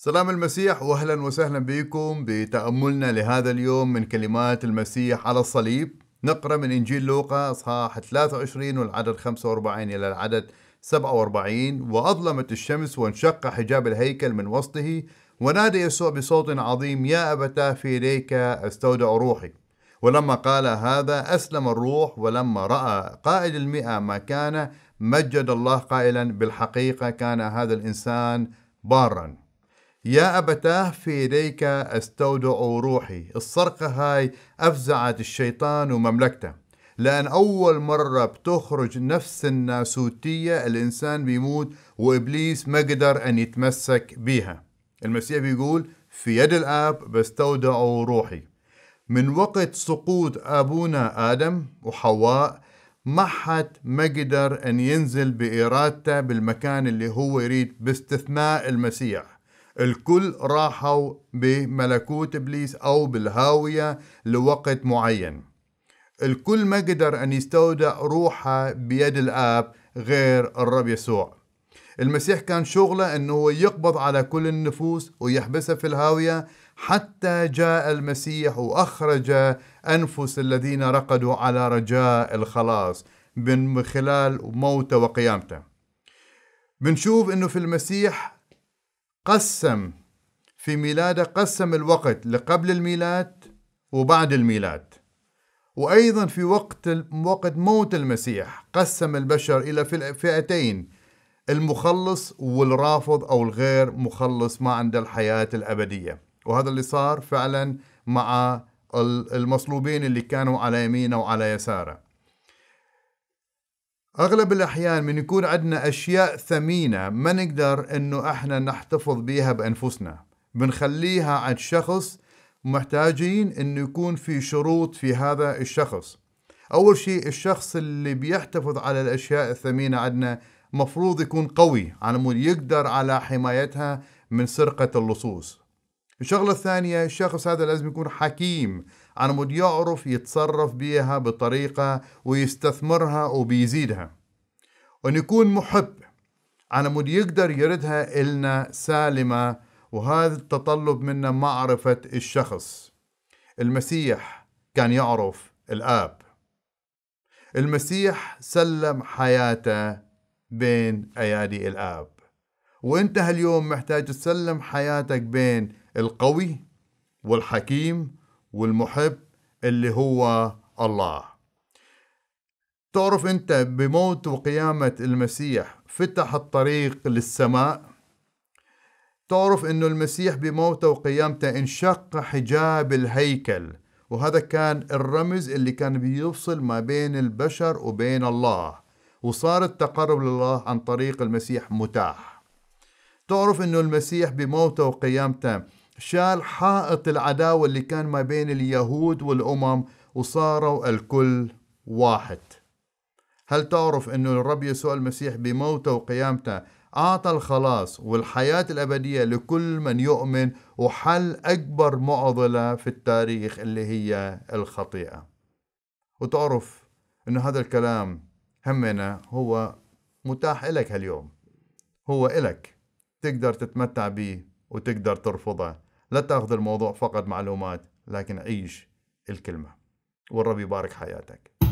سلام المسيح واهلا وسهلا بكم بتاملنا لهذا اليوم من كلمات المسيح على الصليب نقرا من انجيل لوقا اصحاح 23 والعدد 45 الى العدد 47 واظلمت الشمس وانشق حجاب الهيكل من وسطه ونادى يسوع بصوت عظيم يا ابتاه في اليك استودع روحي ولما قال هذا أسلم الروح ولما رأى قائد المئة ما كان مجد الله قائلا بالحقيقة كان هذا الإنسان بارا يا أبتاه في يديك أستودع روحي الصرقة هاي أفزعت الشيطان ومملكته لأن أول مرة بتخرج نفس الناسوتية الإنسان بيموت وإبليس ما قدر أن يتمسك بيها المسيح بيقول في يد الآب بستودع روحي من وقت سقوط أبونا آدم وحواء ما حد ما قدر أن ينزل بإرادته بالمكان اللي هو يريد باستثناء المسيح الكل راحوا بملكوت إبليس أو بالهاوية لوقت معين الكل ما قدر أن يستودع روحه بيد الآب غير الرب يسوع المسيح كان شغله أنه يقبض على كل النفوس ويحبسها في الهاوية حتى جاء المسيح وأخرج أنفس الذين رقدوا على رجاء الخلاص من خلال موته وقيامته بنشوف أنه في المسيح قسم في ميلاده قسم الوقت لقبل الميلاد وبعد الميلاد وأيضا في وقت وقت موت المسيح قسم البشر إلى فئتين المخلص والرافض أو الغير مخلص ما عند الحياة الأبدية وهذا اللي صار فعلا مع المصلوبين اللي كانوا على يمينه وعلى يساره اغلب الاحيان من يكون عندنا اشياء ثمينه ما نقدر انه احنا نحتفظ بيها بانفسنا بنخليها عند شخص محتاجين انه يكون في شروط في هذا الشخص اول شيء الشخص اللي بيحتفظ على الاشياء الثمينه عندنا مفروض يكون قوي على مود يقدر على حمايتها من سرقه اللصوص الشغله الثانيه الشخص هذا لازم يكون حكيم على مود يعرف يتصرف بيها بطريقه ويستثمرها وبيزيدها وان يكون محب على مود يقدر يردها إلنا سالمة وهذا التطلب منا معرفة الشخص المسيح كان يعرف الآب المسيح سلم حياته بين أيادي الآب وانت هاليوم محتاج تسلم حياتك بين القوي والحكيم والمحب اللي هو الله تعرف انت بموت وقيامة المسيح فتح الطريق للسماء تعرف انه المسيح بموته وقيامته انشق حجاب الهيكل وهذا كان الرمز اللي كان بيفصل ما بين البشر وبين الله وصار التقرب لله عن طريق المسيح متاح تعرف انه المسيح بموته وقيامته شال حائط العداوة اللي كان ما بين اليهود والأمم وصاروا الكل واحد هل تعرف أن الرب يسوع المسيح بموته وقيامته أعطى الخلاص والحياة الأبدية لكل من يؤمن وحل أكبر معضلة في التاريخ اللي هي الخطيئة وتعرف أن هذا الكلام همنا هو متاح لك هاليوم هو إلك تقدر تتمتع به وتقدر ترفضه لا تاخذ الموضوع فقط معلومات لكن عيش الكلمه والرب يبارك حياتك